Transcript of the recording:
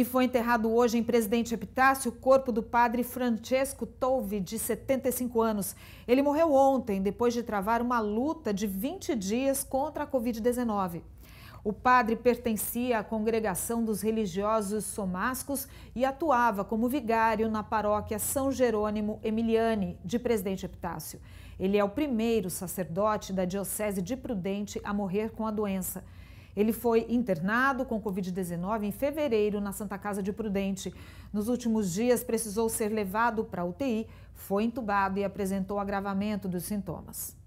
e foi enterrado hoje em Presidente Epitácio o corpo do padre Francesco Tolvi, de 75 anos. Ele morreu ontem, depois de travar uma luta de 20 dias contra a Covid-19. O padre pertencia à congregação dos religiosos somascos e atuava como vigário na paróquia São Jerônimo Emiliani, de Presidente Epitácio. Ele é o primeiro sacerdote da Diocese de Prudente a morrer com a doença. Ele foi internado com Covid-19 em fevereiro na Santa Casa de Prudente. Nos últimos dias, precisou ser levado para UTI, foi entubado e apresentou agravamento dos sintomas.